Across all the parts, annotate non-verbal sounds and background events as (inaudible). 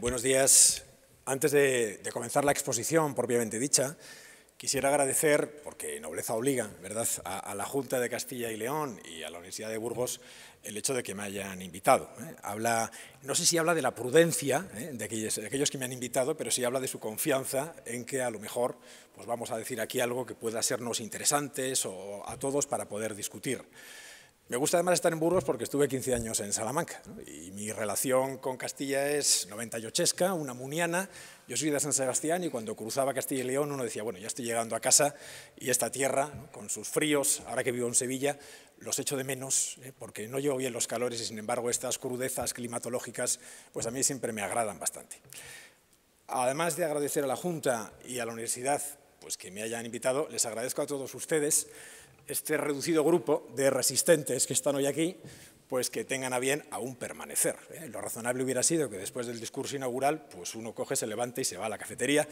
Buenos días. Antes de, comenzar la exposición propiamente dicha, quisiera agradecer, porque nobleza obliga, ¿verdad?, a, la Junta de Castilla y León y a la Universidad de Burgos el hecho de que me hayan invitado. ¿eh? no sé si habla de la prudencia ¿eh? de, aquellos, que me han invitado, pero sí habla de su confianza en que a lo mejor pues vamos a decir aquí algo que pueda sernos interesantes o a todos para poder discutir. Me gusta además estar en Burgos porque estuve 15 años en Salamanca y mi relación con Castilla es 98esca, una muniana. Yo soy de San Sebastián y cuando cruzaba Castilla y León uno decía, bueno, ya estoy llegando a casa y esta tierra, con sus fríos, ahora que vivo en Sevilla, los echo de menos ¿eh? porque no llevo bien los calores y sin embargo estas crudezas climatológicas pues a mí siempre me agradan bastante. Además de agradecer a la Junta y a la Universidad pues que me hayan invitado, les agradezco a todos ustedes este reducido grupo de resistentes que están hoy aquí, pues que tengan a bien aún permanecer. ¿eh? Lo razonable hubiera sido que después del discurso inaugural, pues uno coge, se levanta y se va a la cafetería,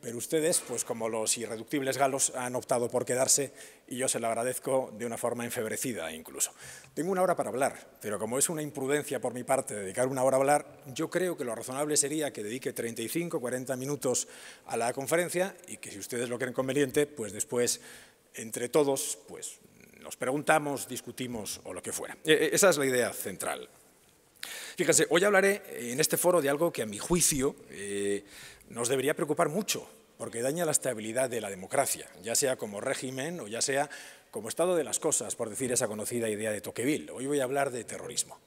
pero ustedes, pues como los irreductibles galos, han optado por quedarse y yo se lo agradezco de una forma enfebrecida incluso. Tengo una hora para hablar, pero como es una imprudencia por mi parte dedicar una hora a hablar, yo creo que lo razonable sería que dedique 35, 40 minutos a la conferencia y que si ustedes lo creen conveniente, pues después entre todos pues, nos preguntamos, discutimos o lo que fuera. E, e, esa es la idea central. Fíjense, hoy hablaré en este foro de algo que a mi juicio eh, nos debería preocupar mucho, porque daña la estabilidad de la democracia, ya sea como régimen o ya sea como estado de las cosas, por decir esa conocida idea de Toqueville. Hoy voy a hablar de terrorismo.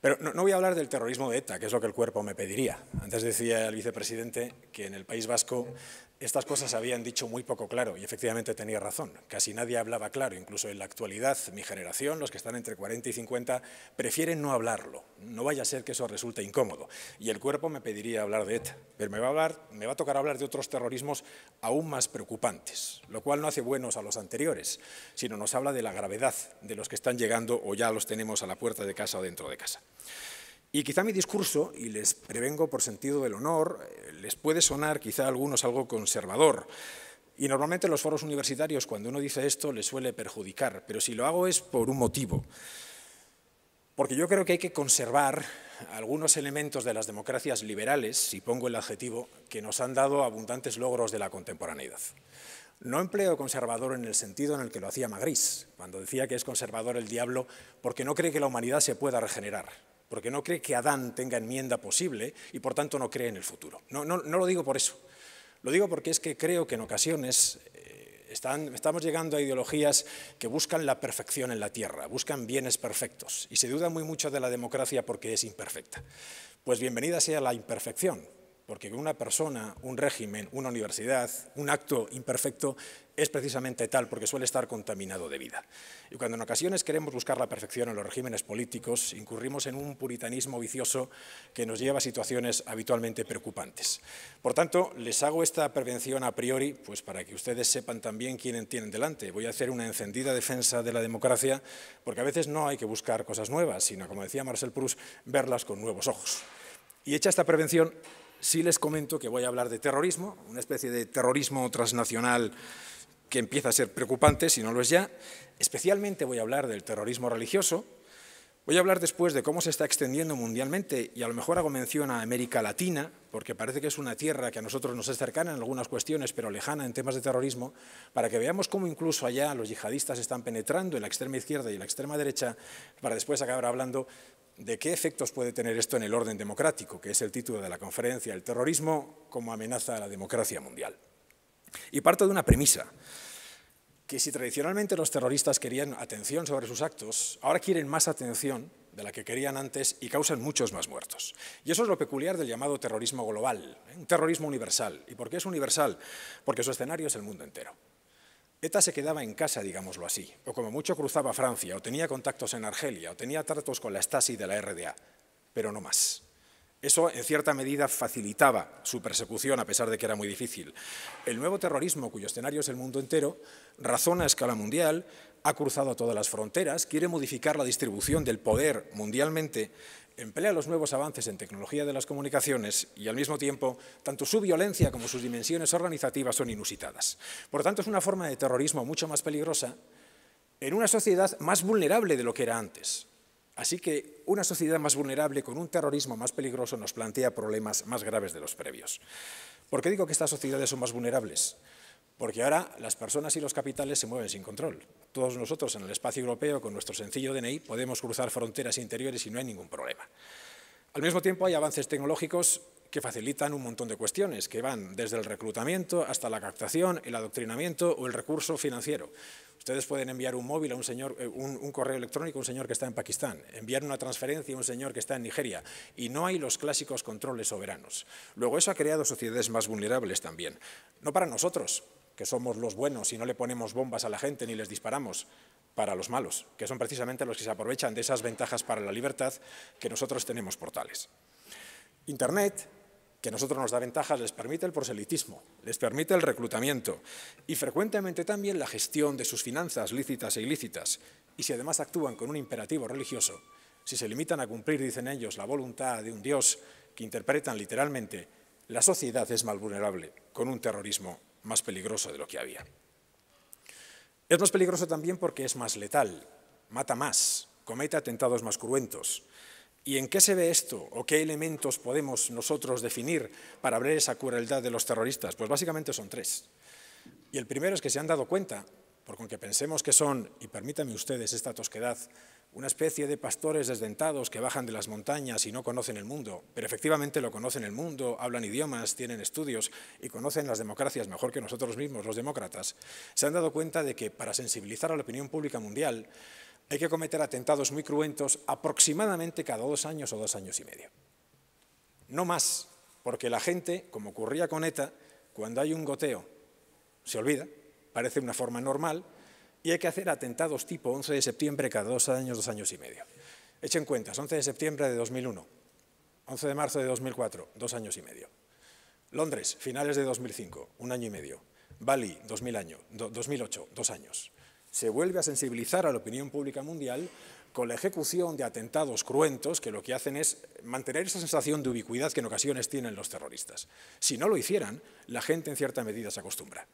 Pero no, voy a hablar del terrorismo de ETA, que es lo que el cuerpo me pediría. Antes decía el vicepresidente que en el País Vasco estas cosas habían dicho muy poco claro y efectivamente tenía razón. Casi nadie hablaba claro, incluso en la actualidad mi generación, los que están entre 40 y 50, prefieren no hablarlo. No vaya a ser que eso resulte incómodo. Y el cuerpo me pediría hablar de ETA, e, pero me va a, me va a tocar hablar de otros terrorismos aún más preocupantes, lo cual no hace buenos a los anteriores, sino nos habla de la gravedad de los que están llegando o ya los tenemos a la puerta de casa o dentro de casa. Y quizá mi discurso, y les prevengo por sentido del honor, eh, les puede sonar quizá a algunos algo conservador. Y normalmente en los foros universitarios, cuando uno dice esto, les suele perjudicar, pero si lo hago es por un motivo. Porque yo creo que hay que conservar algunos elementos de las democracias liberales, si pongo el adjetivo, que nos han dado abundantes logros de la contemporaneidad. No empleo conservador en el sentido en el que lo hacía Magris, cuando decía que es conservador el diablo porque no cree que la humanidad se pueda regenerar porque no cree que Adán tenga enmienda posible y por tanto no cree en el futuro. No, lo digo por eso, lo digo porque es que creo que en ocasiones eh, están, estamos llegando a ideologías que buscan la perfección en la tierra, buscan bienes perfectos y se duda muy mucho de la democracia porque es imperfecta. Pues bienvenida sea la imperfección, porque una persona, un régimen, una universidad, un acto imperfecto es precisamente tal porque suele estar contaminado de vida. Y cuando en ocasiones queremos buscar la perfección en los regímenes políticos, incurrimos en un puritanismo vicioso que nos lleva a situaciones habitualmente preocupantes. Por tanto, les hago esta prevención a priori pues para que ustedes sepan también quién tienen delante. Voy a hacer una encendida defensa de la democracia porque a veces no hay que buscar cosas nuevas, sino, como decía Marcel Proust, verlas con nuevos ojos. Y hecha esta prevención, sí les comento que voy a hablar de terrorismo, una especie de terrorismo transnacional que empieza a ser preocupante, si no lo es ya. Especialmente voy a hablar del terrorismo religioso. Voy a hablar después de cómo se está extendiendo mundialmente y a lo mejor hago mención a América Latina, porque parece que es una tierra que a nosotros nos es cercana en algunas cuestiones, pero lejana en temas de terrorismo, para que veamos cómo incluso allá los yihadistas están penetrando en la extrema izquierda y la extrema derecha, para después acabar hablando de qué efectos puede tener esto en el orden democrático, que es el título de la conferencia, el terrorismo como amenaza a la democracia mundial. Y parto de una premisa, que si tradicionalmente los terroristas querían atención sobre sus actos, ahora quieren más atención de la que querían antes y causan muchos más muertos. Y eso es lo peculiar del llamado terrorismo global, ¿eh? un terrorismo universal. ¿Y por qué es universal? Porque su escenario es el mundo entero. ETA se quedaba en casa, digámoslo así, o como mucho cruzaba Francia, o tenía contactos en Argelia, o tenía tratos con la Stasi de la RDA, pero no más. Eso, en cierta medida, facilitaba su persecución, a pesar de que era muy difícil. El nuevo terrorismo, cuyo escenario es el mundo entero, razona a escala mundial, ha cruzado todas las fronteras, quiere modificar la distribución del poder mundialmente emplea los nuevos avances en tecnología de las comunicaciones y al mismo tiempo tanto su violencia como sus dimensiones organizativas son inusitadas. Por tanto, es una forma de terrorismo mucho más peligrosa en una sociedad más vulnerable de lo que era antes. Así que una sociedad más vulnerable con un terrorismo más peligroso nos plantea problemas más graves de los previos. ¿Por qué digo que estas sociedades son más vulnerables? Porque ahora las personas y los capitales se mueven sin control. Todos nosotros en el espacio europeo, con nuestro sencillo DNI, podemos cruzar fronteras interiores y no hay ningún problema. Al mismo tiempo hay avances tecnológicos que facilitan un montón de cuestiones, que van desde el reclutamiento hasta la captación, el adoctrinamiento o el recurso financiero. Ustedes pueden enviar un móvil a un señor, eh, un, un, correo electrónico a un señor que está en Pakistán, enviar una transferencia a un señor que está en Nigeria, y no hay los clásicos controles soberanos. Luego, eso ha creado sociedades más vulnerables también. No para nosotros, que somos los buenos y no le ponemos bombas a la gente ni les disparamos, para los malos, que son precisamente los que se aprovechan de esas ventajas para la libertad que nosotros tenemos por tales. Internet, que a nosotros nos da ventajas, les permite el proselitismo, les permite el reclutamiento y frecuentemente también la gestión de sus finanzas lícitas e ilícitas. Y si además actúan con un imperativo religioso, si se limitan a cumplir, dicen ellos, la voluntad de un Dios que interpretan literalmente, la sociedad es mal vulnerable con un terrorismo más peligroso de lo que había. Es más peligroso también porque es más letal, mata más, comete atentados más cruentos. ¿Y en qué se ve esto o qué elementos podemos nosotros definir para ver esa crueldad de los terroristas? Pues básicamente son tres. Y el primero es que se han dado cuenta, porque aunque pensemos que son, y permítanme ustedes esta tosquedad, una especie de pastores desdentados que bajan de las montañas y no conocen el mundo, pero efectivamente lo conocen el mundo, hablan idiomas, tienen estudios y conocen las democracias mejor que nosotros mismos, los demócratas, se han dado cuenta de que para sensibilizar a la opinión pública mundial hay que cometer atentados muy cruentos aproximadamente cada dos años o dos años y medio. No más, porque la gente, como ocurría con ETA, cuando hay un goteo, se olvida, parece una forma normal, y hay que hacer atentados tipo 11 de septiembre cada dos años, dos años y medio. Echen cuentas, 11 de septiembre de 2001, 11 de marzo de 2004, dos años y medio. Londres, finales de 2005, un año y medio. Bali, 2000 año, 2008, dos años. Se vuelve a sensibilizar a la opinión pública mundial con la ejecución de atentados cruentos que lo que hacen es mantener esa sensación de ubicuidad que en ocasiones tienen los terroristas. Si no lo hicieran, la gente en cierta medida se acostumbra.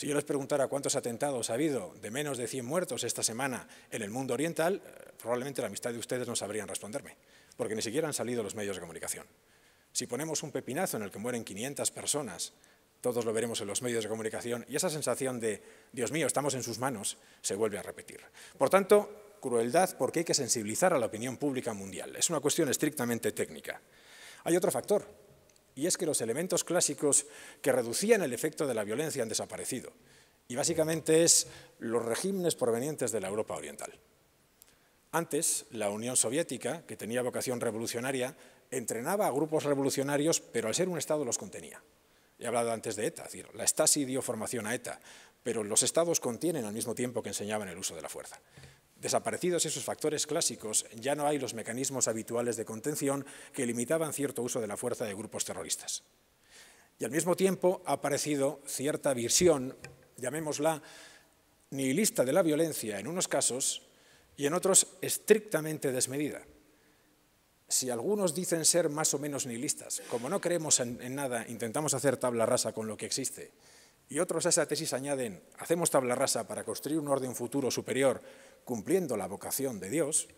Si yo les preguntara cuántos atentados ha habido de menos de 100 muertos esta semana en el mundo oriental, eh, probablemente la amistad de ustedes no sabrían responderme, porque ni siquiera han salido los medios de comunicación. Si ponemos un pepinazo en el que mueren 500 personas, todos lo veremos en los medios de comunicación, y esa sensación de, Dios mío, estamos en sus manos, se vuelve a repetir. Por tanto, crueldad porque hay que sensibilizar a la opinión pública mundial. Es una cuestión estrictamente técnica. Hay otro factor, y es que los elementos clásicos que reducían el efecto de la violencia han desaparecido, y básicamente es los regímenes provenientes de la Europa Oriental. Antes, la Unión Soviética, que tenía vocación revolucionaria, entrenaba a grupos revolucionarios, pero al ser un Estado los contenía. He hablado antes de ETA, decir, la Stasi dio formación a ETA, pero los Estados contienen al mismo tiempo que enseñaban el uso de la fuerza. Desaparecidos esos factores clásicos, ya no hay los mecanismos habituales de contención que limitaban cierto uso de la fuerza de grupos terroristas. Y al mismo tiempo ha aparecido cierta visión, llamémosla nihilista de la violencia en unos casos y en otros estrictamente desmedida. Si algunos dicen ser más o menos nihilistas, como no creemos en, nada, intentamos hacer tabla rasa con lo que existe y otros a esa tesis añaden, hacemos tabla rasa para construir un orden futuro superior cumpliendo la vocación de Dios,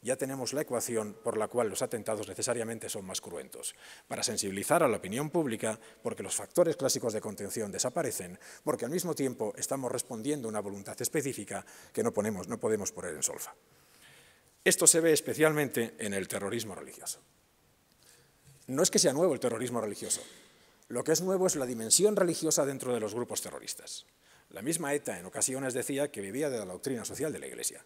ya tenemos la ecuación por la cual los atentados necesariamente son más cruentos, para sensibilizar a la opinión pública, porque los factores clásicos de contención desaparecen, porque al mismo tiempo estamos respondiendo a una voluntad específica que no, ponemos, no podemos poner en solfa. Esto se ve especialmente en el terrorismo religioso. No es que sea nuevo el terrorismo religioso, lo que es nuevo es la dimensión religiosa dentro de los grupos terroristas. La misma ETA en ocasiones decía que vivía de la doctrina social de la Iglesia.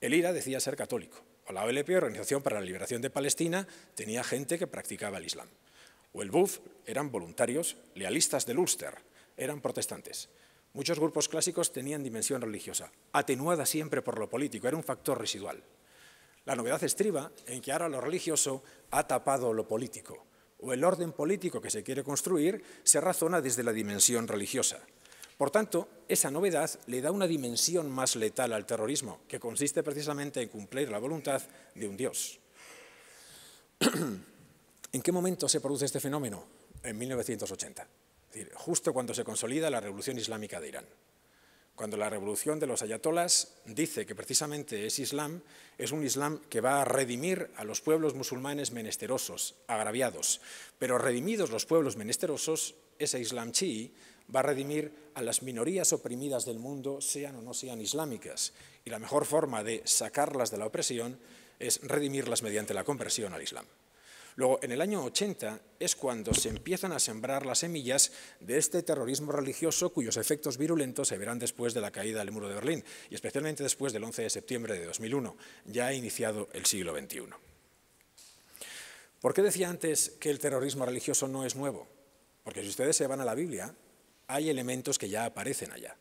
El IRA decía ser católico, o la OLP, Organización para la Liberación de Palestina, tenía gente que practicaba el Islam. O el BUF eran voluntarios, lealistas del Ulster, eran protestantes. Muchos grupos clásicos tenían dimensión religiosa, atenuada siempre por lo político, era un factor residual. La novedad estriba en que ahora lo religioso ha tapado lo político, o el orden político que se quiere construir se razona desde la dimensión religiosa. Por tanto, esa novedad le da una dimensión más letal al terrorismo, que consiste precisamente en cumplir la voluntad de un Dios. (clears throat) ¿En qué momento se produce este fenómeno? En 1980, justo cuando se consolida la Revolución Islámica de Irán cuando la revolución de los ayatolás dice que precisamente es Islam, es un Islam que va a redimir a los pueblos musulmanes menesterosos, agraviados. Pero redimidos los pueblos menesterosos, ese Islam chií va a redimir a las minorías oprimidas del mundo, sean o no sean islámicas. Y la mejor forma de sacarlas de la opresión es redimirlas mediante la conversión al Islam. Luego, en el año 80 es cuando se empiezan a sembrar las semillas de este terrorismo religioso cuyos efectos virulentos se verán después de la caída del muro de Berlín y especialmente después del 11 de septiembre de 2001, ya ha iniciado el siglo XXI. ¿Por qué decía antes que el terrorismo religioso no es nuevo? Porque si ustedes se van a la Biblia, hay elementos que ya aparecen allá.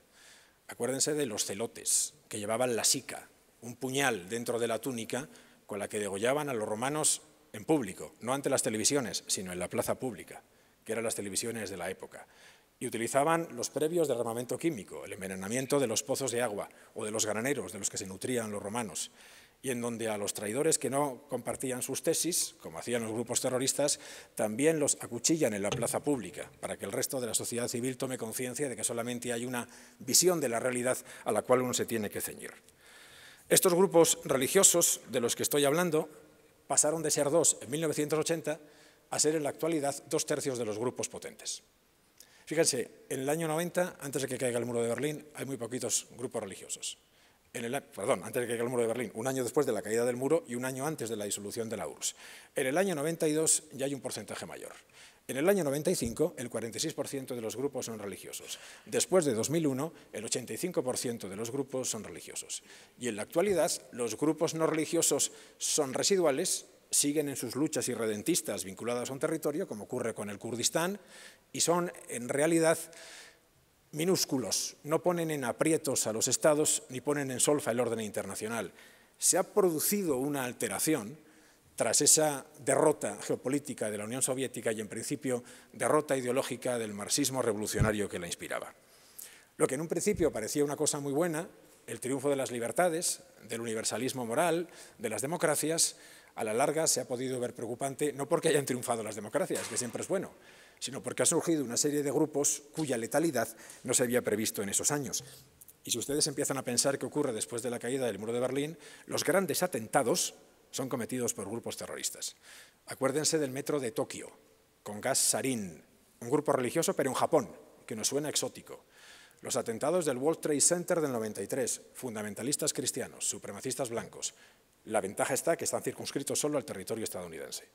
Acuérdense de los celotes que llevaban la sica, un puñal dentro de la túnica con la que degollaban a los romanos en público, no ante las televisiones, sino en la plaza pública, que eran las televisiones de la época. Y utilizaban los previos de armamento químico, el envenenamiento de los pozos de agua o de los graneros de los que se nutrían los romanos, y en donde a los traidores que no compartían sus tesis, como hacían los grupos terroristas, también los acuchillan en la plaza pública, para que el resto de la sociedad civil tome conciencia de que solamente hay una visión de la realidad a la cual uno se tiene que ceñir. Estos grupos religiosos de los que estoy hablando pasaron de ser dos en 1980 a ser en la actualidad dos tercios de los grupos potentes. Fíjense, en el año 90, antes de que caiga el muro de Berlín, hay muy poquitos grupos religiosos. En el, perdón, antes de que caiga el muro de Berlín, un año después de la caída del muro y un año antes de la disolución de la URSS. En el año 92 ya hay un porcentaje mayor. En el año 95, el 46% de los grupos son religiosos. Después de 2001, el 85% de los grupos son religiosos. Y en la actualidad, los grupos no religiosos son residuales, siguen en sus luchas irredentistas vinculadas a un territorio, como ocurre con el Kurdistán, y son en realidad minúsculos, no ponen en aprietos a los estados ni ponen en solfa el orden internacional. Se ha producido una alteración tras esa derrota geopolítica de la Unión Soviética y, en principio, derrota ideológica del marxismo revolucionario que la inspiraba. Lo que en un principio parecía una cosa muy buena, el triunfo de las libertades, del universalismo moral, de las democracias, a la larga se ha podido ver preocupante no porque hayan triunfado las democracias, que siempre es bueno, sino porque ha surgido una serie de grupos cuya letalidad no se había previsto en esos años. Y si ustedes empiezan a pensar qué ocurre después de la caída del muro de Berlín, los grandes atentados, son cometidos por grupos terroristas. Acuérdense del metro de Tokio, con gas sarín, un grupo religioso pero en Japón, que nos suena exótico. Los atentados del World Trade Center del 93, fundamentalistas cristianos, supremacistas blancos. La ventaja está que están circunscritos solo al territorio estadounidense.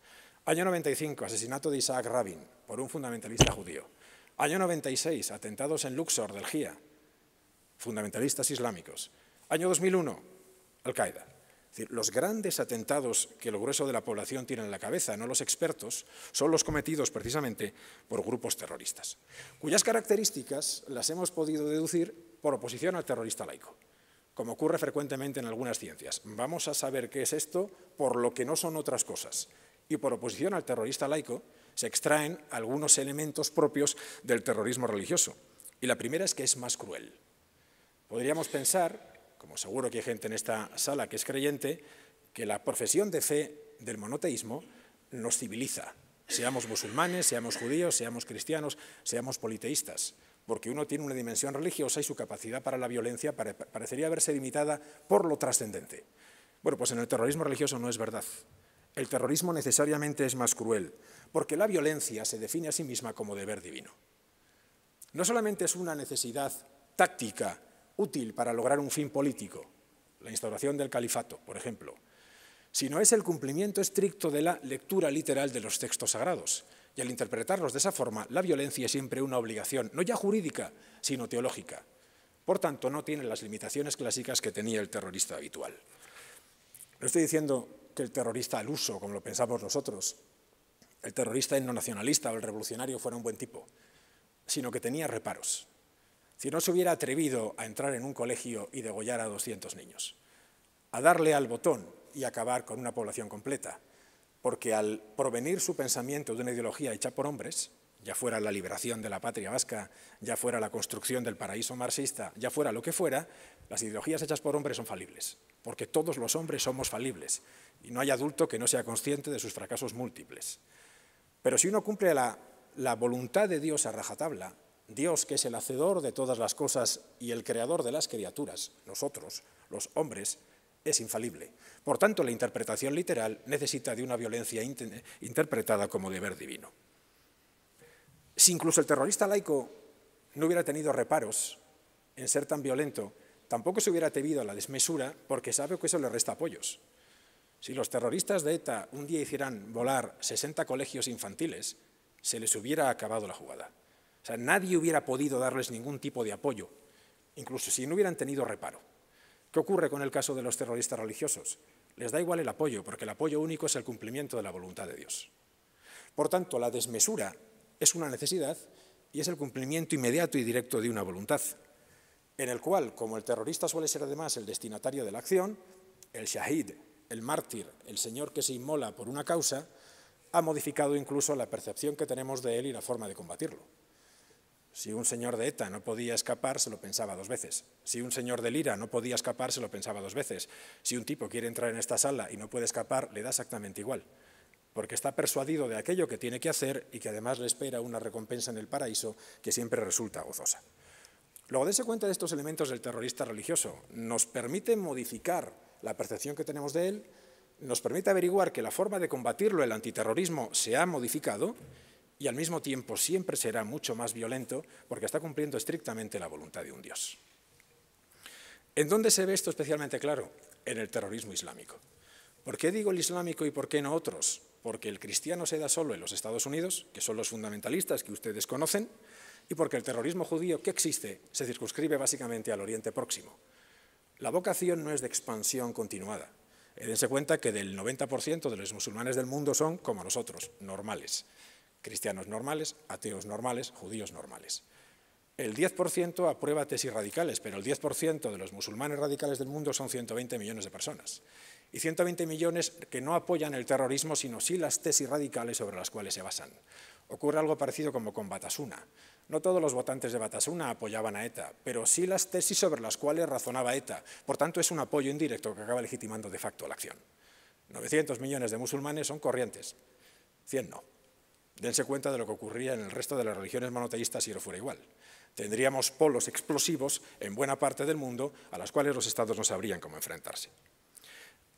Año 95, asesinato de Isaac Rabin por un fundamentalista judío. Año 96, atentados en Luxor del GIA, fundamentalistas islámicos. Año 2001, Al-Qaeda decir, los grandes atentados que lo grueso de la población tiene en la cabeza, no los expertos, son los cometidos precisamente por grupos terroristas, cuyas características las hemos podido deducir por oposición al terrorista laico, como ocurre frecuentemente en algunas ciencias. Vamos a saber qué es esto por lo que no son otras cosas. Y por oposición al terrorista laico se extraen algunos elementos propios del terrorismo religioso. Y la primera es que es más cruel. Podríamos pensar como seguro que hay gente en esta sala que es creyente, que la profesión de fe del monoteísmo nos civiliza, seamos musulmanes, seamos judíos, seamos cristianos, seamos politeístas, porque uno tiene una dimensión religiosa y su capacidad para la violencia parecería haberse limitada por lo trascendente. Bueno, pues en el terrorismo religioso no es verdad. El terrorismo necesariamente es más cruel, porque la violencia se define a sí misma como deber divino. No solamente es una necesidad táctica útil para lograr un fin político, la instauración del califato, por ejemplo, sino es el cumplimiento estricto de la lectura literal de los textos sagrados. Y al interpretarlos de esa forma, la violencia es siempre una obligación, no ya jurídica, sino teológica. Por tanto, no tiene las limitaciones clásicas que tenía el terrorista habitual. No estoy diciendo que el terrorista al uso, como lo pensamos nosotros, el terrorista nacionalista o el revolucionario fuera un buen tipo, sino que tenía reparos si no se hubiera atrevido a entrar en un colegio y degollar a 200 niños, a darle al botón y acabar con una población completa, porque al provenir su pensamiento de una ideología hecha por hombres, ya fuera la liberación de la patria vasca, ya fuera la construcción del paraíso marxista, ya fuera lo que fuera, las ideologías hechas por hombres son falibles, porque todos los hombres somos falibles, y no hay adulto que no sea consciente de sus fracasos múltiples. Pero si uno cumple la, la voluntad de Dios a rajatabla, Dios, que es el hacedor de todas las cosas y el creador de las criaturas, nosotros, los hombres, es infalible. Por tanto, la interpretación literal necesita de una violencia interpretada como deber divino. Si incluso el terrorista laico no hubiera tenido reparos en ser tan violento, tampoco se hubiera atrevido a la desmesura porque sabe que eso le resta apoyos. Si los terroristas de ETA un día hicieran volar 60 colegios infantiles, se les hubiera acabado la jugada. O sea, nadie hubiera podido darles ningún tipo de apoyo, incluso si no hubieran tenido reparo. ¿Qué ocurre con el caso de los terroristas religiosos? Les da igual el apoyo, porque el apoyo único es el cumplimiento de la voluntad de Dios. Por tanto, la desmesura es una necesidad y es el cumplimiento inmediato y directo de una voluntad, en el cual, como el terrorista suele ser además el destinatario de la acción, el shahid, el mártir, el señor que se inmola por una causa, ha modificado incluso la percepción que tenemos de él y la forma de combatirlo. Si un señor de ETA no podía escapar, se lo pensaba dos veces. Si un señor de Lira no podía escapar, se lo pensaba dos veces. Si un tipo quiere entrar en esta sala y no puede escapar, le da exactamente igual. Porque está persuadido de aquello que tiene que hacer y que además le espera una recompensa en el paraíso que siempre resulta gozosa. Luego, dense cuenta de estos elementos del terrorista religioso. Nos permite modificar la percepción que tenemos de él, nos permite averiguar que la forma de combatirlo, el antiterrorismo, se ha modificado y al mismo tiempo siempre será mucho más violento porque está cumpliendo estrictamente la voluntad de un Dios. ¿En dónde se ve esto especialmente claro? En el terrorismo islámico. ¿Por qué digo el islámico y por qué no otros? Porque el cristiano se da solo en los Estados Unidos, que son los fundamentalistas que ustedes conocen, y porque el terrorismo judío que existe se circunscribe básicamente al Oriente Próximo. La vocación no es de expansión continuada. Dense cuenta que del 90% de los musulmanes del mundo son como nosotros, normales cristianos normales, ateos normales, judíos normales. El 10% aprueba tesis radicales, pero el 10% de los musulmanes radicales del mundo son 120 millones de personas. Y 120 millones que no apoyan el terrorismo, sino sí las tesis radicales sobre las cuales se basan. Ocurre algo parecido como con Batasuna. No todos los votantes de Batasuna apoyaban a ETA, pero sí las tesis sobre las cuales razonaba ETA. Por tanto, es un apoyo indirecto que acaba legitimando de facto la acción. 900 millones de musulmanes son corrientes, 100 no dense cuenta de lo que ocurría en el resto de las religiones monoteístas si no fuera igual. Tendríamos polos explosivos en buena parte del mundo a las cuales los estados no sabrían cómo enfrentarse.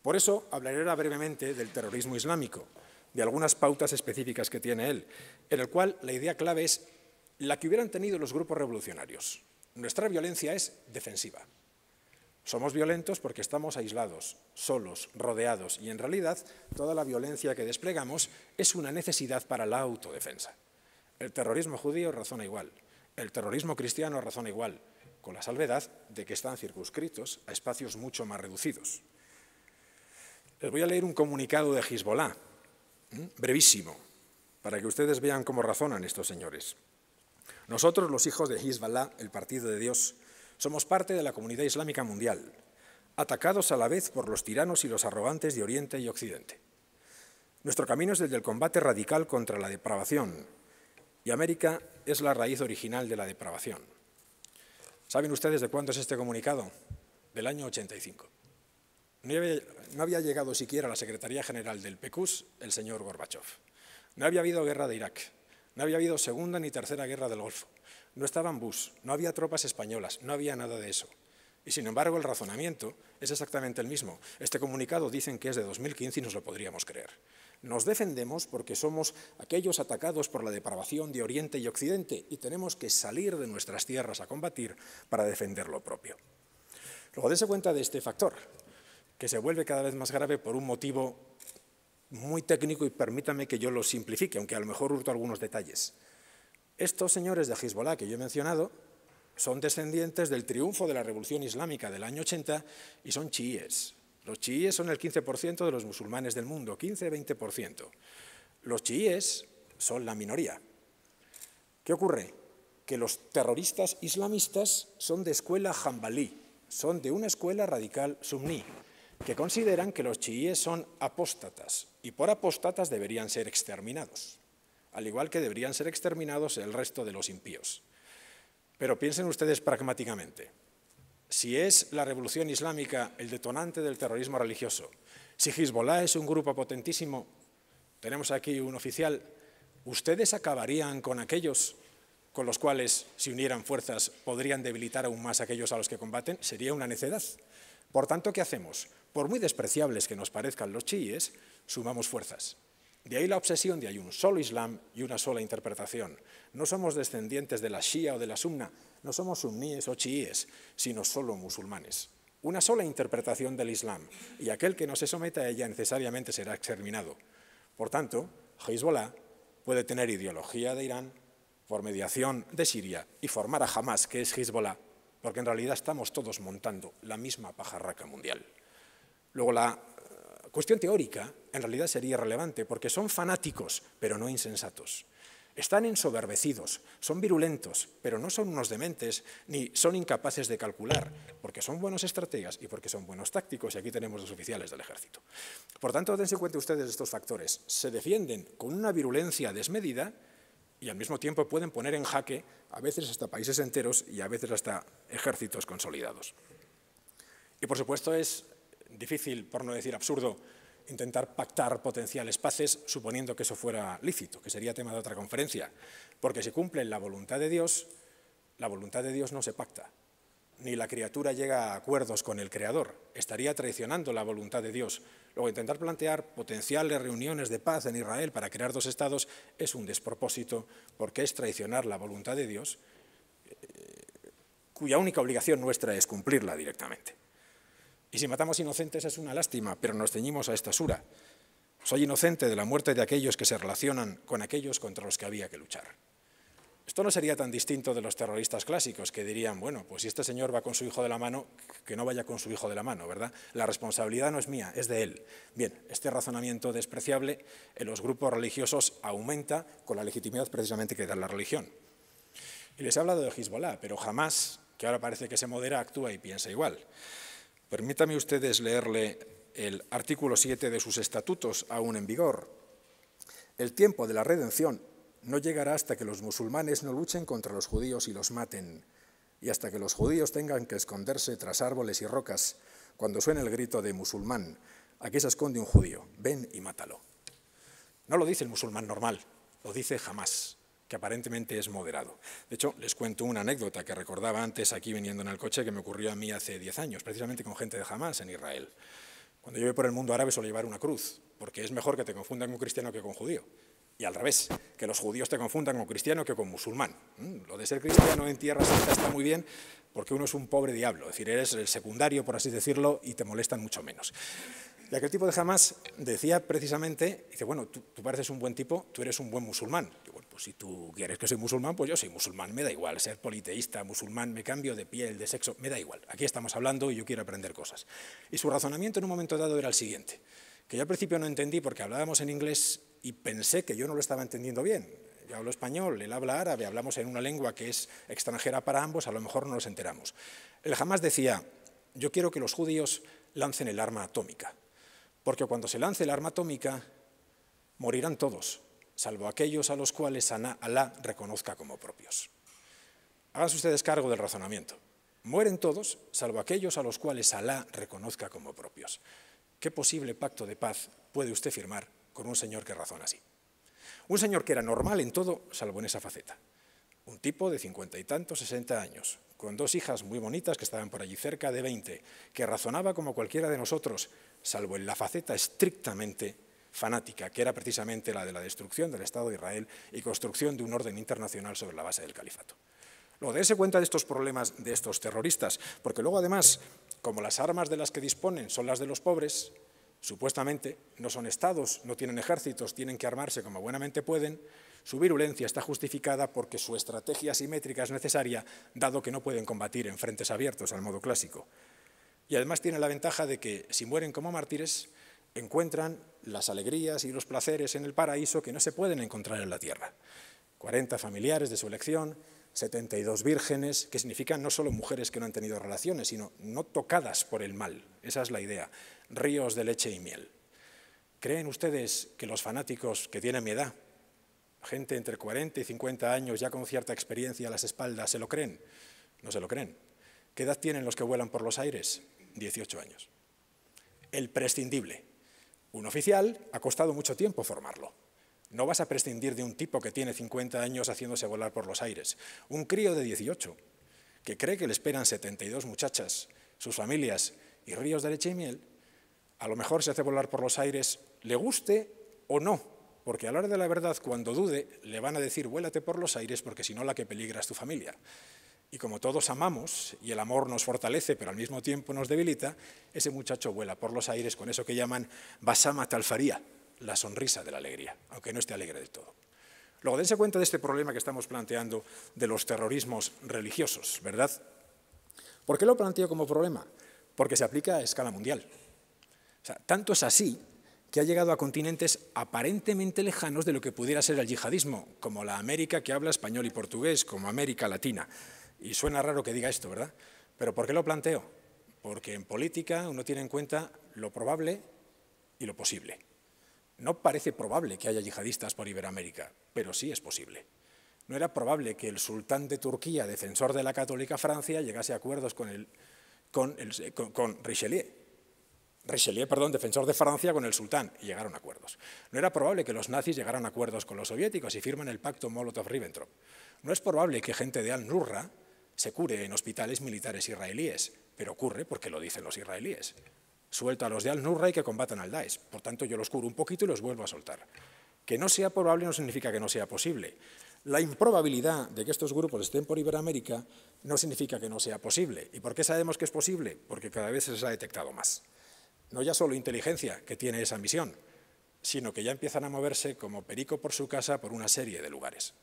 Por eso hablaré brevemente del terrorismo islámico, de algunas pautas específicas que tiene él, en el cual la idea clave es la que hubieran tenido los grupos revolucionarios. Nuestra violencia es defensiva. Somos violentos porque estamos aislados, solos, rodeados y en realidad toda la violencia que desplegamos es una necesidad para la autodefensa. El terrorismo judío razona igual, el terrorismo cristiano razona igual, con la salvedad de que están circunscritos a espacios mucho más reducidos. Les voy a leer un comunicado de Hezbollah, brevísimo, para que ustedes vean cómo razonan estos señores. Nosotros, los hijos de Hezbollah, el Partido de Dios, somos parte de la comunidad islámica mundial, atacados a la vez por los tiranos y los arrogantes de Oriente y Occidente. Nuestro camino es el combate radical contra la depravación, y América es la raíz original de la depravación. ¿Saben ustedes de cuándo es este comunicado? Del año 85. No había, no había llegado siquiera a la Secretaría General del PECUS el señor Gorbachev. No había habido guerra de Irak. No había habido segunda ni tercera guerra del Golfo. No estaban bus, no había tropas españolas, no había nada de eso. Y sin embargo, el razonamiento es exactamente el mismo. Este comunicado dicen que es de 2015 y nos lo podríamos creer. Nos defendemos porque somos aquellos atacados por la depravación de Oriente y Occidente y tenemos que salir de nuestras tierras a combatir para defender lo propio. Luego dése cuenta de este factor, que se vuelve cada vez más grave por un motivo muy técnico y permítame que yo lo simplifique, aunque a lo mejor hurto algunos detalles. Estos señores de Hezbollah que yo he mencionado son descendientes del triunfo de la Revolución Islámica del año 80 y son chiíes. Los chiíes son el 15% de los musulmanes del mundo, 15-20%. Los chiíes son la minoría. ¿Qué ocurre? Que los terroristas islamistas son de escuela jambalí, son de una escuela radical sumní, que consideran que los chiíes son apóstatas y por apóstatas deberían ser exterminados al igual que deberían ser exterminados el resto de los impíos. Pero piensen ustedes pragmáticamente. Si es la revolución islámica el detonante del terrorismo religioso, si Hezbollah es un grupo potentísimo, tenemos aquí un oficial, ¿ustedes acabarían con aquellos con los cuales, si unieran fuerzas, podrían debilitar aún más a aquellos a los que combaten? Sería una necedad. Por tanto, ¿qué hacemos? Por muy despreciables que nos parezcan los chiíes, sumamos fuerzas. De ahí la obsesión de hay un solo Islam y una sola interpretación. No somos descendientes de la Shia o de la Sunna, no somos sunníes o chiíes, sino solo musulmanes. Una sola interpretación del Islam, y aquel que no se someta a ella necesariamente será exterminado. Por tanto, Hezbollah puede tener ideología de Irán por mediación de Siria y formar a Hamas, que es Hezbollah, porque en realidad estamos todos montando la misma pajarraca mundial. Luego la cuestión teórica en realidad sería irrelevante, porque son fanáticos, pero no insensatos. Están ensoberbecidos, son virulentos, pero no son unos dementes ni son incapaces de calcular, porque son buenos estrategas y porque son buenos tácticos, y aquí tenemos los oficiales del ejército. Por tanto, dense cuenta ustedes estos factores. Se defienden con una virulencia desmedida y al mismo tiempo pueden poner en jaque a veces hasta países enteros y a veces hasta ejércitos consolidados. Y por supuesto es difícil, por no decir absurdo, intentar pactar potenciales paces suponiendo que eso fuera lícito, que sería tema de otra conferencia. Porque si cumplen la voluntad de Dios, la voluntad de Dios no se pacta, ni la criatura llega a acuerdos con el Creador. Estaría traicionando la voluntad de Dios. Luego, intentar plantear potenciales reuniones de paz en Israel para crear dos estados es un despropósito porque es traicionar la voluntad de Dios, eh, cuya única obligación nuestra es cumplirla directamente. Y si matamos inocentes es una lástima, pero nos ceñimos a esta sura. Soy inocente de la muerte de aquellos que se relacionan con aquellos contra los que había que luchar. Esto no sería tan distinto de los terroristas clásicos que dirían, bueno, pues si este señor va con su hijo de la mano, que no vaya con su hijo de la mano, ¿verdad? La responsabilidad no es mía, es de él. Bien, este razonamiento despreciable en los grupos religiosos aumenta con la legitimidad precisamente que da la religión. Y les he hablado de Hezbollah, pero jamás, que ahora parece que se modera, actúa y piensa igual. Permítame ustedes leerle el artículo 7 de sus estatutos aún en vigor. El tiempo de la redención no llegará hasta que los musulmanes no luchen contra los judíos y los maten, y hasta que los judíos tengan que esconderse tras árboles y rocas cuando suene el grito de musulmán, aquí se esconde un judío, ven y mátalo. No lo dice el musulmán normal, lo dice jamás que aparentemente es moderado. De hecho, les cuento una anécdota que recordaba antes aquí viniendo en el coche que me ocurrió a mí hace 10 años, precisamente con gente de Hamas en Israel. Cuando yo voy por el mundo árabe suelo llevar una cruz, porque es mejor que te confundan con cristiano que con judío. Y al revés, que los judíos te confundan con cristiano que con musulmán. Mm, lo de ser cristiano en tierra santa está muy bien porque uno es un pobre diablo, es decir, eres el secundario, por así decirlo, y te molestan mucho menos. Y aquel tipo de Hamas decía precisamente, dice, bueno, tú, pareces un buen tipo, tú eres un buen musulmán. Yo, bueno, pues si tú quieres que soy musulmán, pues yo soy musulmán, me da igual ser politeísta, musulmán, me cambio de piel, de sexo, me da igual. Aquí estamos hablando y yo quiero aprender cosas. Y su razonamiento en un momento dado era el siguiente, que yo al principio no entendí porque hablábamos en inglés y pensé que yo no lo estaba entendiendo bien. Yo hablo español, él habla árabe, hablamos en una lengua que es extranjera para ambos, a lo mejor no nos enteramos. El Hamas decía, yo quiero que los judíos lancen el arma atómica porque cuando se lance el arma atómica, morirán todos, salvo aquellos a los cuales Alá reconozca como propios. Háganse ustedes cargo del razonamiento. Mueren todos, salvo aquellos a los cuales Alá reconozca como propios. ¿Qué posible pacto de paz puede usted firmar con un señor que razona así? Un señor que era normal en todo, salvo en esa faceta. Un tipo de cincuenta y tantos, sesenta años, con dos hijas muy bonitas que estaban por allí cerca de 20, que razonaba como cualquiera de nosotros, salvo en la faceta estrictamente fanática, que era precisamente la de la destrucción del Estado de Israel y construcción de un orden internacional sobre la base del califato. Luego, dése cuenta de estos problemas de estos terroristas, porque luego además, como las armas de las que disponen son las de los pobres, supuestamente no son estados, no tienen ejércitos, tienen que armarse como buenamente pueden, su virulencia está justificada porque su estrategia asimétrica es necesaria, dado que no pueden combatir en frentes abiertos al modo clásico. Y además tiene la ventaja de que, si mueren como mártires, encuentran las alegrías y los placeres en el paraíso que no se pueden encontrar en la tierra. 40 familiares de su elección, 72 vírgenes, que significan no solo mujeres que no han tenido relaciones, sino no tocadas por el mal. Esa es la idea. Ríos de leche y miel. ¿Creen ustedes que los fanáticos que tienen mi edad, gente entre 40 y 50 años, ya con cierta experiencia a las espaldas, ¿se lo creen? No se lo creen. ¿Qué edad tienen los que vuelan por los aires? 18 años. El prescindible. Un oficial ha costado mucho tiempo formarlo. No vas a prescindir de un tipo que tiene 50 años haciéndose volar por los aires. Un crío de 18, que cree que le esperan 72 muchachas, sus familias y ríos de leche y miel, a lo mejor se hace volar por los aires, le guste o no, porque a la hora de la verdad, cuando dude, le van a decir, vuélate por los aires, porque si no la que peligra es tu familia. Y como todos amamos, y el amor nos fortalece, pero al mismo tiempo nos debilita, ese muchacho vuela por los aires con eso que llaman basama talfaría, la sonrisa de la alegría, aunque no esté alegre del todo. Luego, dense cuenta de este problema que estamos planteando de los terrorismos religiosos, ¿verdad? ¿Por qué lo planteo como problema? Porque se aplica a escala mundial. O sea, tanto es así que ha llegado a continentes aparentemente lejanos de lo que pudiera ser el yihadismo, como la América que habla español y portugués, como América Latina. Y suena raro que diga esto, ¿verdad? Pero ¿por qué lo planteo? Porque en política uno tiene en cuenta lo probable y lo posible. No parece probable que haya yihadistas por Iberoamérica, pero sí es posible. No era probable que el sultán de Turquía, defensor de la católica Francia, llegase a acuerdos con, Richelieu Richelieu, perdón, defensor de Francia con el sultán, y llegaron a acuerdos. No era probable que los nazis llegaran a acuerdos con los soviéticos y firmen el pacto Molotov-Ribbentrop. No es probable que gente de Al-Nurra se cure en hospitales militares israelíes, pero ocurre porque lo dicen los israelíes. Suelto a los de Al-Nurra y que combatan al Daesh. Por tanto, yo los curo un poquito y los vuelvo a soltar. Que no sea probable no significa que no sea posible. La improbabilidad de que estos grupos estén por Iberoamérica no significa que no sea posible. ¿Y por qué sabemos que es posible? Porque cada vez se les ha detectado más no ya solo inteligencia que tiene esa misión, sino que ya empiezan a moverse como perico por su casa por una serie de lugares.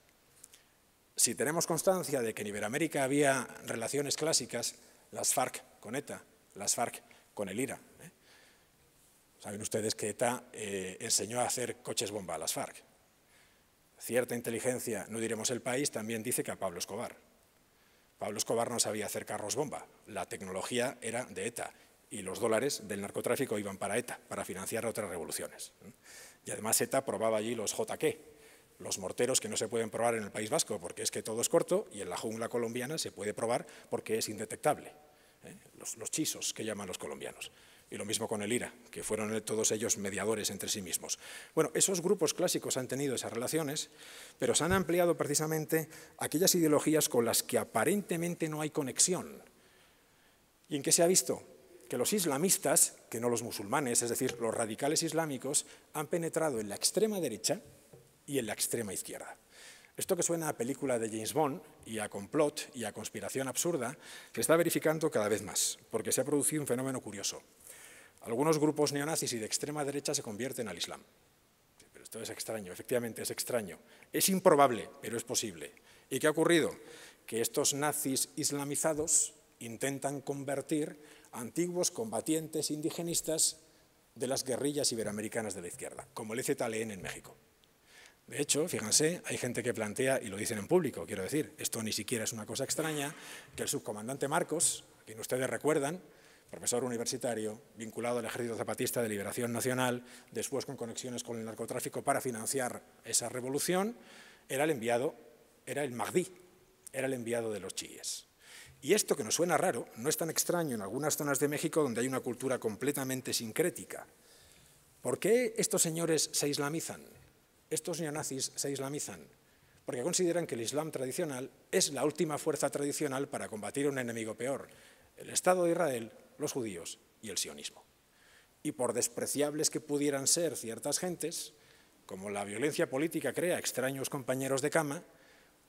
Si tenemos constancia de que en Iberoamérica había relaciones clásicas, las FARC con ETA, las FARC con el IRA. ¿eh? Saben ustedes que ETA eh, enseñó a hacer coches bomba a las FARC. Cierta inteligencia, no diremos el país, también dice que a Pablo Escobar. Pablo Escobar no sabía hacer carros bomba, la tecnología era de ETA y los dólares del narcotráfico iban para ETA, para financiar otras revoluciones. Y además ETA probaba allí los J.Q., los morteros que no se pueden probar en el País Vasco porque es que todo es corto y en la jungla colombiana se puede probar porque es indetectable. ¿eh? Los, los, chisos que llaman los colombianos. Y lo mismo con el IRA, que fueron todos ellos mediadores entre sí mismos. Bueno, esos grupos clásicos han tenido esas relaciones, pero se han ampliado precisamente aquellas ideologías con las que aparentemente no hay conexión. ¿Y en qué se ha visto? que los islamistas, que no los musulmanes, es decir, los radicales islámicos, han penetrado en la extrema derecha y en la extrema izquierda. Esto que suena a película de James Bond y a complot y a conspiración absurda se está verificando cada vez más, porque se ha producido un fenómeno curioso. Algunos grupos neonazis y de extrema derecha se convierten al Islam. Pero esto es extraño, efectivamente es extraño. Es improbable, pero es posible. ¿Y qué ha ocurrido? Que estos nazis islamizados intentan convertir antiguos combatientes indigenistas de las guerrillas iberoamericanas de la izquierda, como el EZLN en México. De hecho, fíjense, hay gente que plantea, y lo dicen en público, quiero decir, esto ni siquiera es una cosa extraña, que el subcomandante Marcos, a quien ustedes recuerdan, profesor universitario, vinculado al Ejército Zapatista de Liberación Nacional, después con conexiones con el narcotráfico para financiar esa revolución, era el enviado, era el magdí era el enviado de los chiíes. Y esto que nos suena raro no es tan extraño en algunas zonas de México donde hay una cultura completamente sincrética. ¿Por qué estos señores se islamizan? Estos neonazis se islamizan porque consideran que el Islam tradicional es la última fuerza tradicional para combatir un enemigo peor, el Estado de Israel, los judíos y el sionismo. Y por despreciables que pudieran ser ciertas gentes, como la violencia política crea extraños compañeros de cama,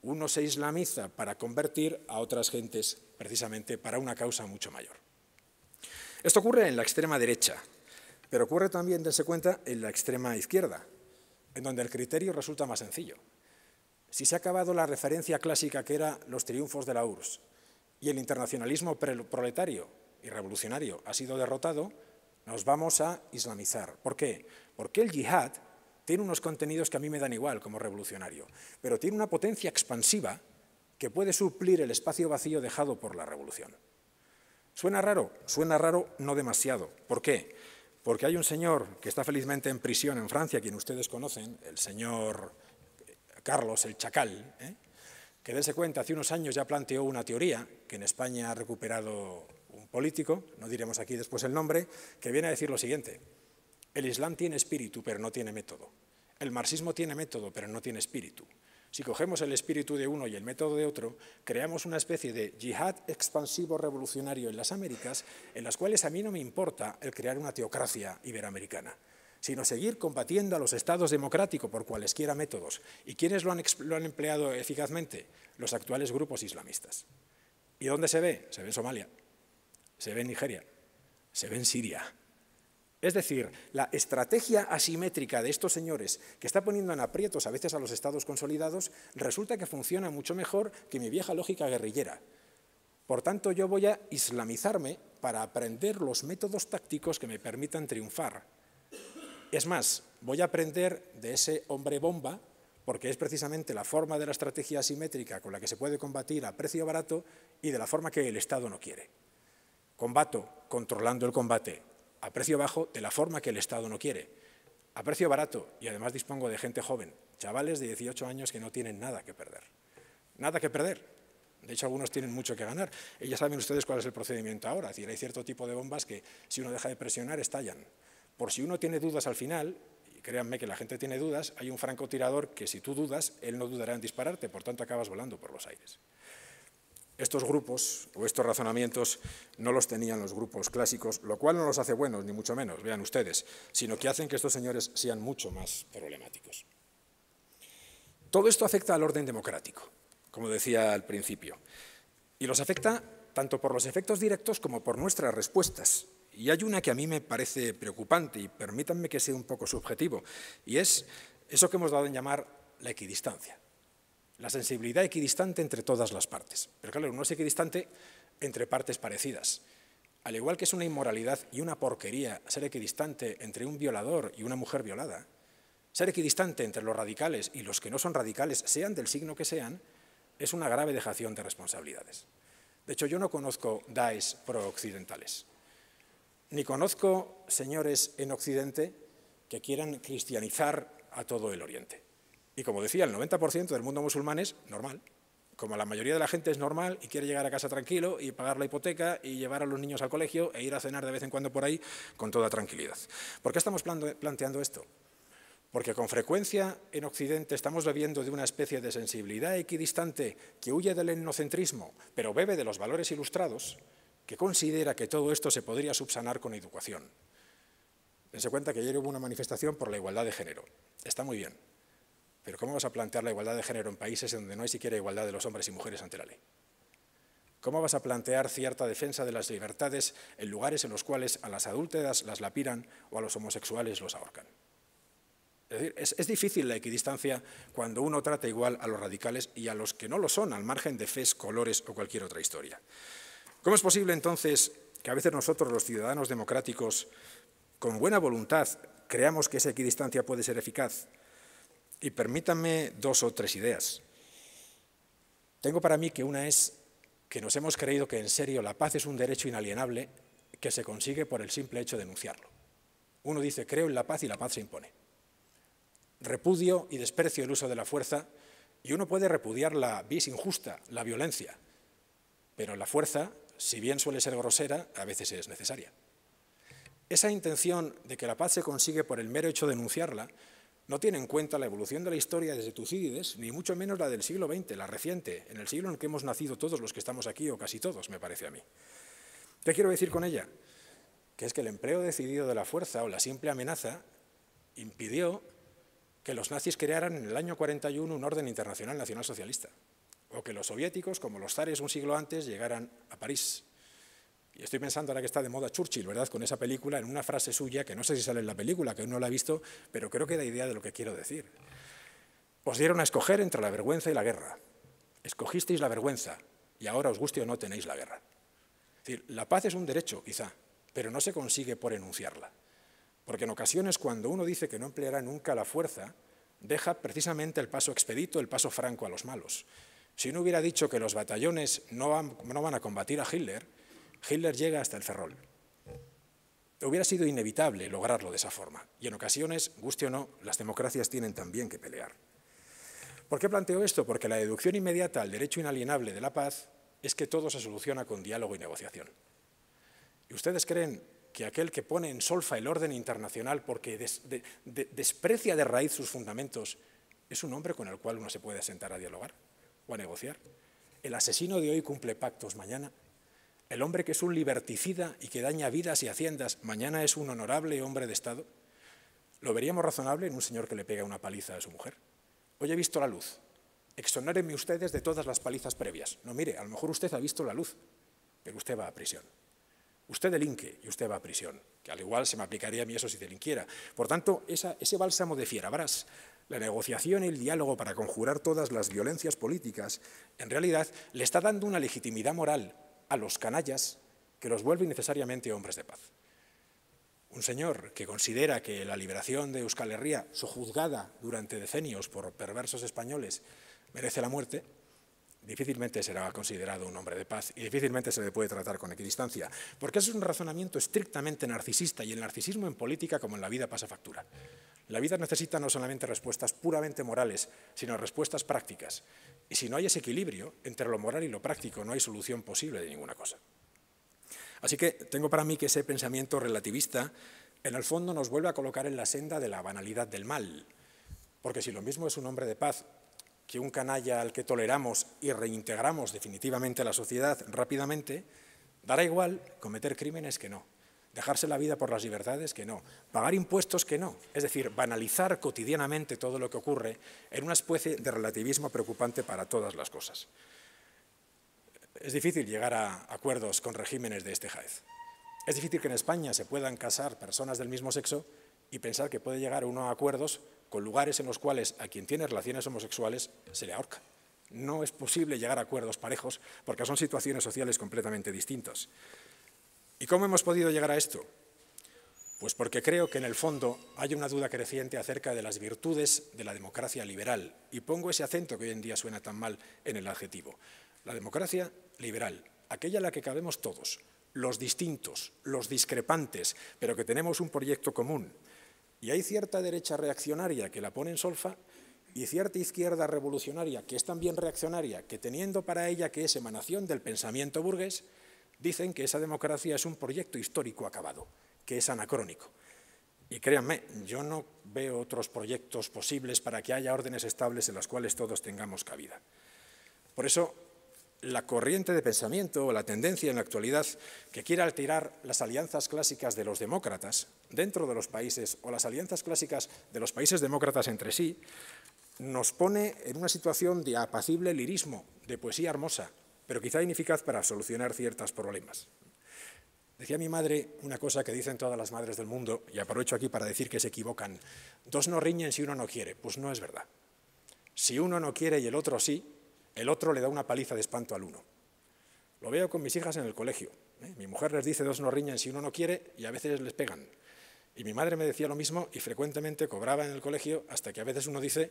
uno se islamiza para convertir a otras gentes precisamente para una causa mucho mayor. Esto ocurre en la extrema derecha, pero ocurre también, dense cuenta, en la extrema izquierda, en donde el criterio resulta más sencillo. Si se ha acabado la referencia clásica que era los triunfos de la URSS y el internacionalismo proletario y revolucionario ha sido derrotado, nos vamos a islamizar. ¿Por qué? Porque el yihad tiene unos contenidos que a mí me dan igual como revolucionario, pero tiene una potencia expansiva que puede suplir el espacio vacío dejado por la revolución. ¿Suena raro? Suena raro no demasiado. ¿Por qué? Porque hay un señor que está felizmente en prisión en Francia, quien ustedes conocen, el señor Carlos el Chacal, ¿eh? que dése cuenta, hace unos años ya planteó una teoría que en España ha recuperado un político, no diremos aquí después el nombre, que viene a decir lo siguiente. El Islam tiene espíritu, pero no tiene método. El marxismo tiene método, pero no tiene espíritu. Si cogemos el espíritu de uno y el método de otro, creamos una especie de yihad expansivo revolucionario en las Américas, en las cuales a mí no me importa el crear una teocracia iberoamericana sino seguir combatiendo a los estados democráticos por cualesquiera métodos. ¿Y quiénes lo han, empleado eficazmente? Los actuales grupos islamistas. ¿Y dónde se ve? Se ve en Somalia, se ve en Nigeria, se ve en Siria, es decir, la estrategia asimétrica de estos señores, que está poniendo en aprietos a veces a los estados consolidados, resulta que funciona mucho mejor que mi vieja lógica guerrillera. Por tanto, yo voy a islamizarme para aprender los métodos tácticos que me permitan triunfar. Es más, voy a aprender de ese hombre bomba, porque es precisamente la forma de la estrategia asimétrica con la que se puede combatir a precio barato y de la forma que el Estado no quiere. Combato controlando el combate, a precio bajo de la forma que el Estado no quiere, a precio barato y además dispongo de gente joven, chavales de 18 años que no tienen nada que perder. Nada que perder. De hecho, algunos tienen mucho que ganar. Y ya saben ustedes cuál es el procedimiento ahora. Es hay cierto tipo de bombas que si uno deja de presionar, estallan. Por si uno tiene dudas al final, y créanme que la gente tiene dudas, hay un francotirador que si tú dudas, él no dudará en dispararte, por tanto acabas volando por los aires. Estos grupos o estos razonamientos no los tenían los grupos clásicos, lo cual no los hace buenos, ni mucho menos, vean ustedes, sino que hacen que estos señores sean mucho más problemáticos. Todo esto afecta al orden democrático, como decía al principio, y los afecta tanto por los efectos directos como por nuestras respuestas. Y hay una que a mí me parece preocupante, y permítanme que sea un poco subjetivo, y es eso que hemos dado en llamar la equidistancia la sensibilidad equidistante entre todas las partes. Pero claro, no es equidistante entre partes parecidas. Al igual que es una inmoralidad y una porquería ser equidistante entre un violador y una mujer violada, ser equidistante entre los radicales y los que no son radicales, sean del signo que sean, es una grave dejación de responsabilidades. De hecho, yo no conozco DAEs pro-occidentales. Ni conozco señores en Occidente que quieran cristianizar a todo el Oriente. Y como decía, el 90% del mundo musulmán es normal. Como la mayoría de la gente es normal y quiere llegar a casa tranquilo y pagar la hipoteca y llevar a los niños al colegio e ir a cenar de vez en cuando por ahí con toda tranquilidad. ¿Por qué estamos planteando esto? Porque con frecuencia en Occidente estamos bebiendo de una especie de sensibilidad equidistante que huye del etnocentrismo, pero bebe de los valores ilustrados, que considera que todo esto se podría subsanar con educación. Dense cuenta que ayer hubo una manifestación por la igualdad de género. Está muy bien, pero ¿cómo vas a plantear la igualdad de género en países donde no hay siquiera igualdad de los hombres y mujeres ante la ley? ¿Cómo vas a plantear cierta defensa de las libertades en lugares en los cuales a las adúlteras las lapiran o a los homosexuales los ahorcan? Es decir, es, difícil la equidistancia cuando uno trata igual a los radicales y a los que no lo son, al margen de fe, colores o cualquier otra historia. ¿Cómo es posible entonces que a veces nosotros, los ciudadanos democráticos, con buena voluntad, creamos que esa equidistancia puede ser eficaz y permítanme dos o tres ideas. Tengo para mí que una es que nos hemos creído que en serio la paz es un derecho inalienable que se consigue por el simple hecho de denunciarlo. Uno dice, creo en la paz y la paz se impone. Repudio y desprecio el uso de la fuerza y uno puede repudiar la vis injusta, la violencia, pero la fuerza, si bien suele ser grosera, a veces es necesaria. Esa intención de que la paz se consigue por el mero hecho de denunciarla, no tiene en cuenta la evolución de la historia desde Tucídides, ni mucho menos la del siglo XX, la reciente, en el siglo en que hemos nacido todos los que estamos aquí, o casi todos, me parece a mí. ¿Qué quiero decir con ella? Que es que el empleo decidido de la fuerza o la simple amenaza impidió que los nazis crearan en el año 41 un orden internacional nacionalsocialista, o que los soviéticos, como los zares un siglo antes, llegaran a París, y estoy pensando ahora que está de moda Churchill, ¿verdad?, con esa película, en una frase suya, que no sé si sale en la película, que aún no la he visto, pero creo que da idea de lo que quiero decir. Os dieron a escoger entre la vergüenza y la guerra. Escogisteis la vergüenza y ahora os guste o no tenéis la guerra. Es decir, la paz es un derecho, quizá, pero no se consigue por enunciarla. Porque en ocasiones cuando uno dice que no empleará nunca la fuerza, deja precisamente el paso expedito, el paso franco a los malos. Si no hubiera dicho que los batallones no van a combatir a Hitler, Hitler llega hasta el Ferrol. Hubiera sido inevitable lograrlo de esa forma, y en ocasiones, guste o no, las democracias tienen también que pelear. ¿Por qué planteo esto? Porque la deducción inmediata al derecho inalienable de la paz es que todo se soluciona con diálogo y negociación. ¿Y ustedes creen que aquel que pone en solfa el orden internacional porque desprecia de raíz sus fundamentos es un hombre con el cual uno se puede sentar a dialogar o a negociar? ¿El asesino de hoy cumple pactos mañana? El hombre que es un liberticida y que daña vidas y haciendas, mañana es un honorable hombre de Estado. ¿Lo veríamos razonable en un señor que le pega una paliza a su mujer? Hoy he visto la luz. Exonérenme ustedes de todas las palizas previas. No, mire, a lo mejor usted ha visto la luz, pero usted va a prisión. Usted delinque y usted va a prisión, que al igual se me aplicaría a mí eso si delinquiera. Por tanto, ese bálsamo de fierabras, la negociación y el diálogo para conjurar todas las violencias políticas, en realidad le está dando una legitimidad moral a los canallas que los vuelven necesariamente hombres de paz. Un señor que considera que la liberación de Euskal Herria, sojuzgada durante decenios por perversos españoles, merece la muerte, difícilmente será considerado un hombre de paz y difícilmente se le puede tratar con equidistancia, porque eso es un razonamiento estrictamente narcisista y el narcisismo en política como en la vida pasa factura. La vida necesita no solamente respuestas puramente morales, sino respuestas prácticas. Y si no hay ese equilibrio entre lo moral y lo práctico, no hay solución posible de ninguna cosa. Así que tengo para mí que ese pensamiento relativista, en el fondo, nos vuelve a colocar en la senda de la banalidad del mal. Porque si lo mismo es un hombre de paz que un canalla al que toleramos y reintegramos definitivamente a la sociedad rápidamente, dará igual cometer crímenes que no dejarse la vida por las libertades, que no, pagar impuestos, que no. Es decir, banalizar cotidianamente todo lo que ocurre en una especie de relativismo preocupante para todas las cosas. Es difícil llegar a acuerdos con regímenes de este jaez. Es difícil que en España se puedan casar personas del mismo sexo y pensar que puede llegar uno a acuerdos con lugares en los cuales a quien tiene relaciones homosexuales se le ahorca. No es posible llegar a acuerdos parejos porque son situaciones sociales completamente distintas. ¿Y cómo hemos podido llegar a esto? Pues porque creo que en el fondo hay una duda creciente acerca de las virtudes de la democracia liberal, y pongo ese acento que hoy en día suena tan mal en el adjetivo. La democracia liberal, aquella en la que cabemos todos, los distintos, los discrepantes, pero que tenemos un proyecto común. Y hay cierta derecha reaccionaria que la pone en solfa y cierta izquierda revolucionaria que es también reaccionaria, que teniendo para ella que es emanación del pensamiento burgués, dicen que esa democracia es un proyecto histórico acabado, que es anacrónico. Y créanme, yo no veo otros proyectos posibles para que haya órdenes estables en las cuales todos tengamos cabida. Por eso, la corriente de pensamiento o la tendencia en la actualidad que quiere alterar las alianzas clásicas de los demócratas dentro de los países o las alianzas clásicas de los países demócratas entre sí, nos pone en una situación de apacible lirismo, de poesía hermosa, pero quizá ineficaz para solucionar ciertos problemas. Decía mi madre una cosa que dicen todas las madres del mundo, y aprovecho aquí para decir que se equivocan. Dos no riñen si uno no quiere. Pues no es verdad. Si uno no quiere y el otro sí, el otro le da una paliza de espanto al uno. Lo veo con mis hijas en el colegio. ¿eh? Mi mujer les dice dos no riñen si uno no quiere y a veces les pegan. Y mi madre me decía lo mismo y frecuentemente cobraba en el colegio hasta que a veces uno dice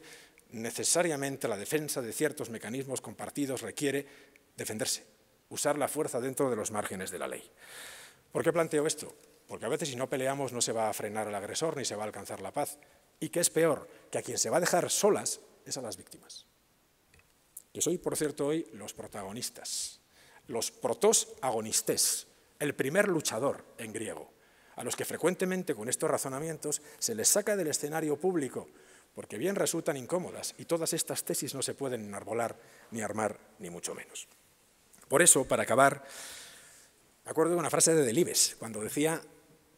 necesariamente la defensa de ciertos mecanismos compartidos requiere defenderse, usar la fuerza dentro de los márgenes de la ley. ¿Por qué planteo esto? Porque a veces si no peleamos no se va a frenar al agresor ni se va a alcanzar la paz. Y que es peor, que a quien se va a dejar solas es a las víctimas. Yo soy, por cierto, hoy los protagonistas, los protos el primer luchador en griego, a los que frecuentemente con estos razonamientos se les saca del escenario público, porque bien resultan incómodas y todas estas tesis no se pueden enarbolar, ni armar, ni mucho menos. Por eso, para acabar, me acuerdo de una frase de Delibes, cuando decía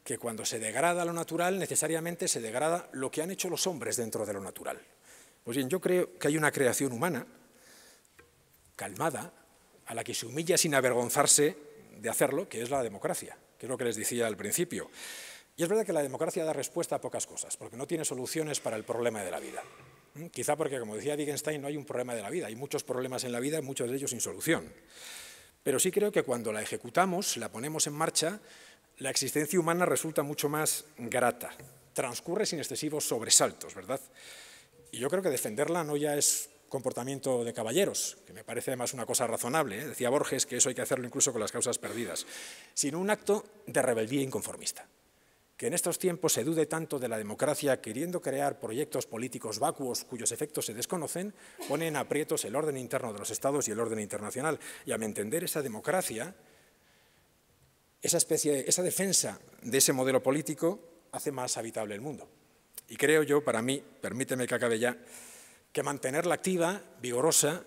que cuando se degrada lo natural, necesariamente se degrada lo que han hecho los hombres dentro de lo natural. Pues bien, yo creo que hay una creación humana, calmada, a la que se humilla sin avergonzarse de hacerlo, que es la democracia, que es lo que les decía al principio. Y es verdad que la democracia da respuesta a pocas cosas, porque no tiene soluciones para el problema de la vida. Mm, quizá porque, como decía Wittgenstein, no hay un problema de la vida, hay muchos problemas en la vida, muchos de ellos sin solución. Pero sí creo que cuando la ejecutamos, la ponemos en marcha, la existencia humana resulta mucho más grata, transcurre sin excesivos sobresaltos, ¿verdad? Y yo creo que defenderla no ya es comportamiento de caballeros, que me parece además una cosa razonable, ¿eh? decía Borges que eso hay que hacerlo incluso con las causas perdidas, sino un acto de rebeldía inconformista que en estos tiempos se dude tanto de la democracia queriendo crear proyectos políticos vacuos cuyos efectos se desconocen, ponen a aprietos el orden interno de los estados y el orden internacional. Y a mi entender, esa democracia, esa, especie, esa defensa de ese modelo político hace más habitable el mundo. Y creo yo, para mí, permíteme que acabe ya, que mantenerla activa, vigorosa,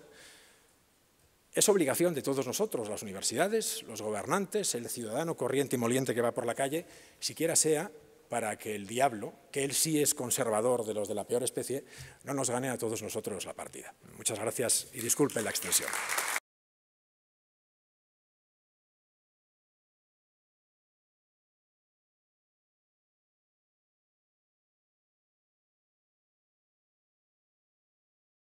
es obligación de todos nosotros, las universidades, los gobernantes, el ciudadano corriente y moliente que va por la calle, siquiera sea para que el diablo, que él sí es conservador de los de la peor especie, no nos gane a todos nosotros la partida. Muchas gracias y disculpe la extensión.